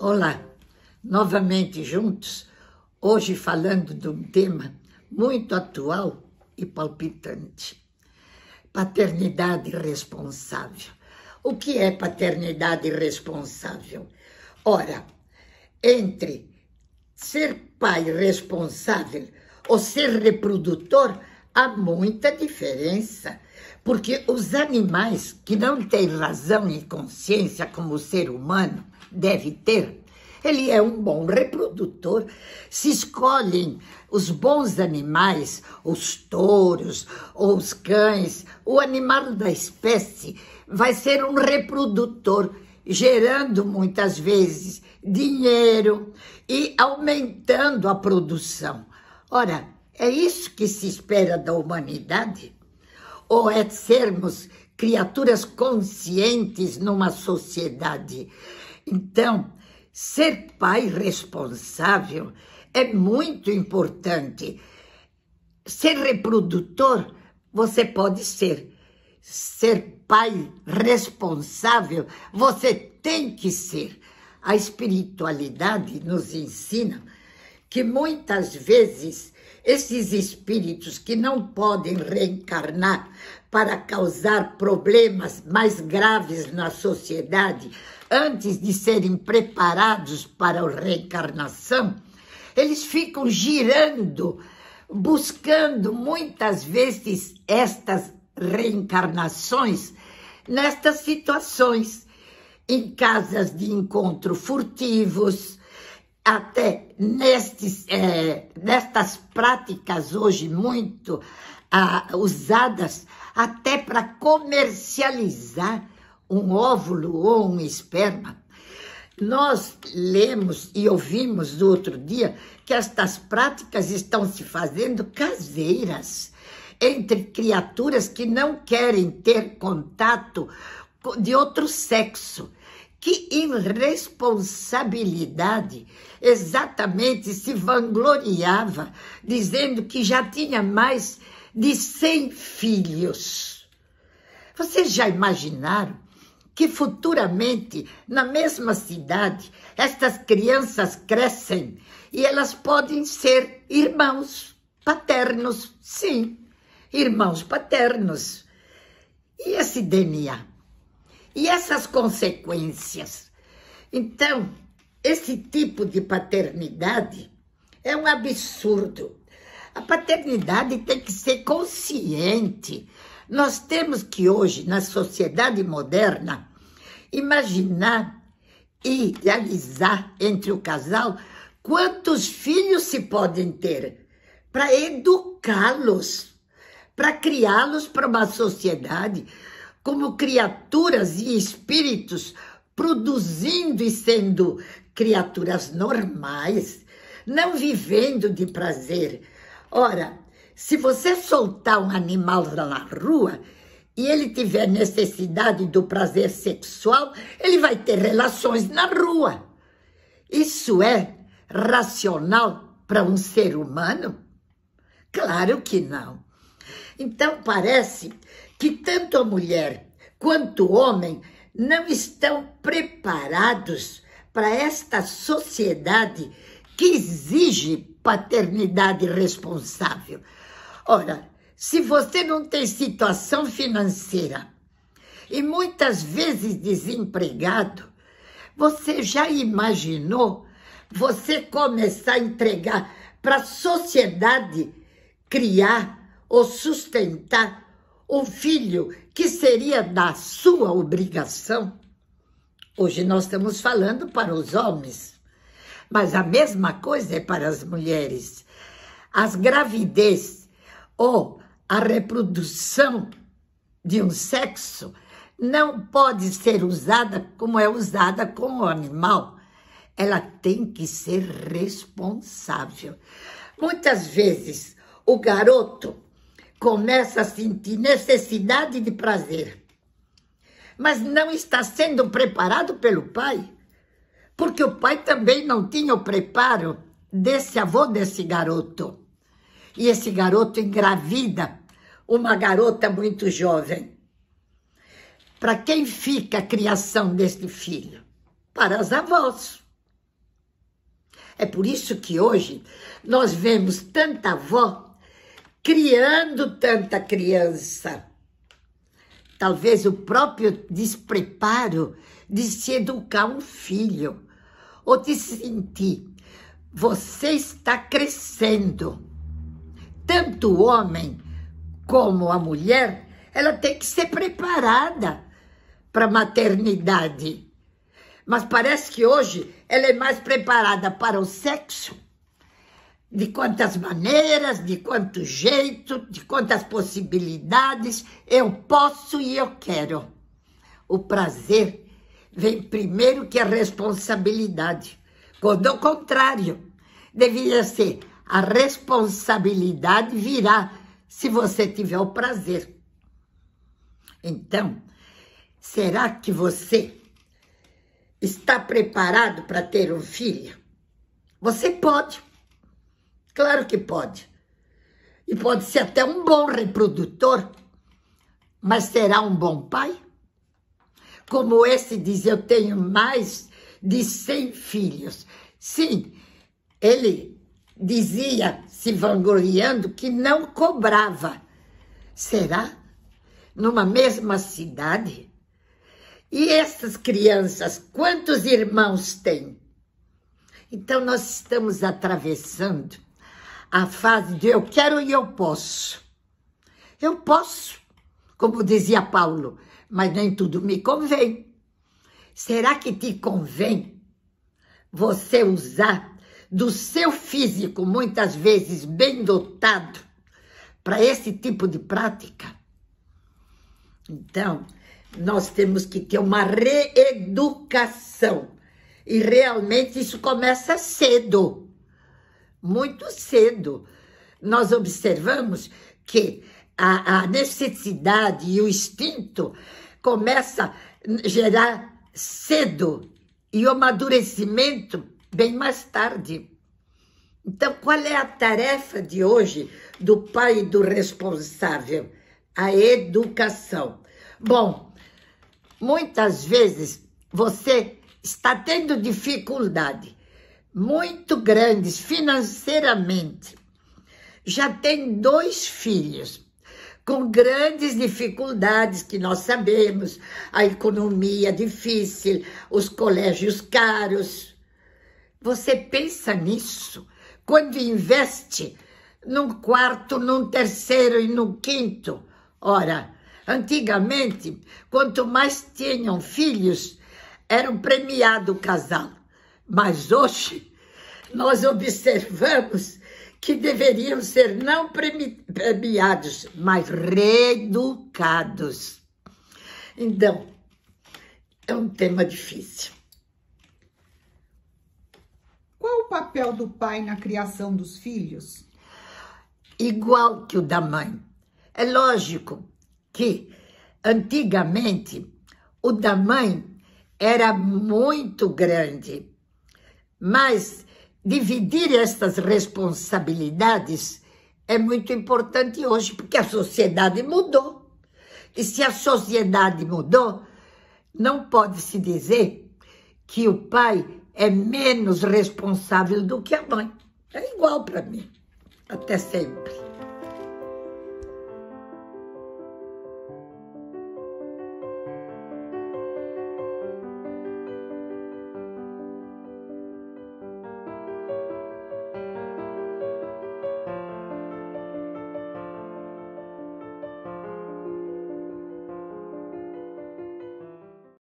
Olá, novamente juntos, hoje falando de um tema muito atual e palpitante: paternidade responsável. O que é paternidade responsável? Ora, entre ser pai responsável ou ser reprodutor, há muita diferença, porque os animais que não têm razão e consciência como o ser humano, deve ter. Ele é um bom reprodutor. Se escolhem os bons animais, os touros ou os cães, o animal da espécie vai ser um reprodutor, gerando muitas vezes dinheiro e aumentando a produção. Ora, é isso que se espera da humanidade? Ou é sermos criaturas conscientes numa sociedade? Então, ser pai responsável é muito importante. Ser reprodutor, você pode ser. Ser pai responsável, você tem que ser. A espiritualidade nos ensina que muitas vezes esses espíritos que não podem reencarnar para causar problemas mais graves na sociedade, antes de serem preparados para a reencarnação, eles ficam girando, buscando muitas vezes estas reencarnações nestas situações, em casas de encontro furtivos, até nestes, é, nestas práticas hoje muito ah, usadas até para comercializar um óvulo ou um esperma, nós lemos e ouvimos do outro dia que estas práticas estão se fazendo caseiras entre criaturas que não querem ter contato de outro sexo. Que irresponsabilidade! Exatamente se vangloriava, dizendo que já tinha mais de 100 filhos. Vocês já imaginaram que futuramente, na mesma cidade, estas crianças crescem e elas podem ser irmãos paternos, sim, irmãos paternos. E esse DNA? E essas consequências? Então, esse tipo de paternidade é um absurdo. A paternidade tem que ser consciente nós temos que hoje, na sociedade moderna, imaginar e realizar entre o casal quantos filhos se podem ter para educá-los, para criá-los para uma sociedade como criaturas e espíritos produzindo e sendo criaturas normais, não vivendo de prazer. Ora, se você soltar um animal na rua e ele tiver necessidade do prazer sexual, ele vai ter relações na rua. Isso é racional para um ser humano? Claro que não. Então parece que tanto a mulher quanto o homem não estão preparados para esta sociedade que exige paternidade responsável. Ora, se você não tem situação financeira e muitas vezes desempregado, você já imaginou você começar a entregar para a sociedade criar ou sustentar o filho que seria da sua obrigação? Hoje nós estamos falando para os homens, mas a mesma coisa é para as mulheres. As gravidezes ou a reprodução de um sexo não pode ser usada como é usada com o animal. Ela tem que ser responsável. Muitas vezes o garoto começa a sentir necessidade de prazer, mas não está sendo preparado pelo pai, porque o pai também não tinha o preparo desse avô desse garoto e esse garoto engravida uma garota muito jovem. Para quem fica a criação deste filho? Para as avós. É por isso que hoje nós vemos tanta avó criando tanta criança. Talvez o próprio despreparo de se educar um filho ou de sentir você está crescendo tanto o homem como a mulher, ela tem que ser preparada para a maternidade. Mas parece que hoje ela é mais preparada para o sexo, de quantas maneiras, de quanto jeito, de quantas possibilidades eu posso e eu quero. O prazer vem primeiro que a responsabilidade, quando ao contrário, devia ser a responsabilidade virá se você tiver o prazer. Então, será que você está preparado para ter um filho? Você pode. Claro que pode. E pode ser até um bom reprodutor, mas será um bom pai? Como esse diz, eu tenho mais de 100 filhos. Sim, ele dizia, se vangloriando, que não cobrava. Será? Numa mesma cidade? E essas crianças, quantos irmãos têm? Então, nós estamos atravessando a fase de eu quero e eu posso. Eu posso, como dizia Paulo, mas nem tudo me convém. Será que te convém você usar do seu físico, muitas vezes bem dotado, para esse tipo de prática. Então, nós temos que ter uma reeducação. E realmente isso começa cedo, muito cedo. Nós observamos que a, a necessidade e o instinto começa a gerar cedo e o amadurecimento bem mais tarde. Então, qual é a tarefa de hoje do pai do responsável? A educação. Bom, muitas vezes você está tendo dificuldade muito grandes financeiramente. Já tem dois filhos com grandes dificuldades que nós sabemos, a economia difícil, os colégios caros, você pensa nisso quando investe num quarto, num terceiro e num quinto? Ora, antigamente, quanto mais tinham filhos, era um premiado o casal. Mas hoje, nós observamos que deveriam ser não premiados, mas reeducados. Então, é um tema difícil. Qual o papel do pai na criação dos filhos? Igual que o da mãe. É lógico que, antigamente, o da mãe era muito grande, mas dividir estas responsabilidades é muito importante hoje, porque a sociedade mudou. E se a sociedade mudou, não pode se dizer que o pai é menos responsável do que a mãe. É igual para mim. Até sempre.